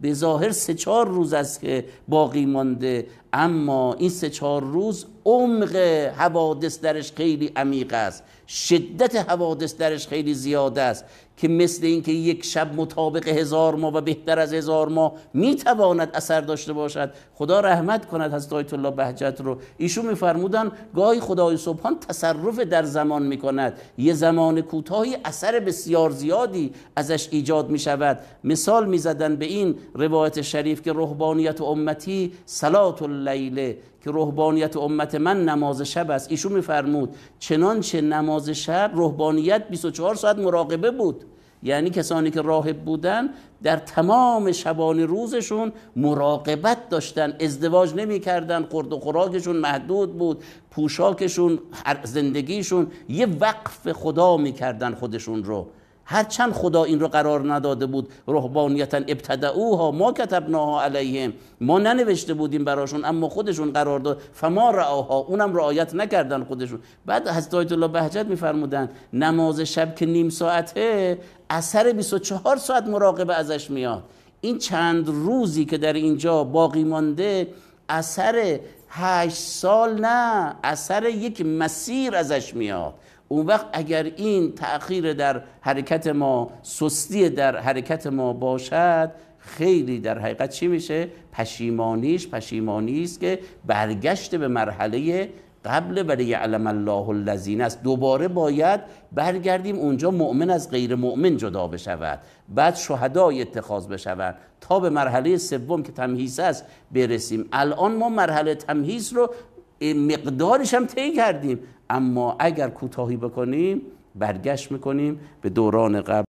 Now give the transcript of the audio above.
به ظاهر سه چهار روز است که باقی مانده اما این سه چهار روز عمق حوادث درش خیلی عمیق است شدت حوادث درش خیلی زیاد است که مثل اینکه یک شب مطابق هزار ماه و بهتر از هزار ماه میتواند اثر داشته باشد خدا رحمت کند حضرت آیت الله بهجت رو ایشون میفرمودن گاهی خدای سبحان تصرف در زمان میکند یه زمان کوتاهی اثر بسیار زیادی ازش ایجاد میشود مثال میزدن به این روایت شریف که رهبانیت امتی صلات اللیله که رهبانیت امت من نماز شب است ایشون میفرمود چنانچه نماز شب رهبانیت 24 ساعت مراقبه بود یعنی کسانی که راهب بودن در تمام شبان روزشون مراقبت داشتن ازدواج نمی کردن و خوراکشون محدود بود پوشاکشون زندگیشون یه وقف خدا می کردن خودشون رو هرچند خدا این رو قرار نداده بود رهبانیتا ابتدعوها ما کتبناها علیهم ما ننوشته بودیم براشون اما خودشون قرار داد فما رعاها اونم رعایت نکردن خودشون بعد از الله بهجت میفرمودن نماز شب که نیم ساعته اثر 24 ساعت مراقبه ازش میاد این چند روزی که در اینجا باقی مانده اثر هشت سال نه اثر یک مسیر ازش میاد اون وقت اگر این تأخیر در حرکت ما سستی در حرکت ما باشد خیلی در حقیقت چی میشه پشیمانیش پشیمانی است که برگشت به مرحله قبل ولی علم الله الذین است دوباره باید برگردیم اونجا مؤمن از غیر مؤمن جدا بشود بعد شهدای اتخاذ بشوند تا به مرحله سوم که تمهیز است برسیم الان ما مرحله تمهیز رو مقدارش هم طی کردیم اما اگر کوتاهی بکنیم برگشت میکنیم به دوران قبل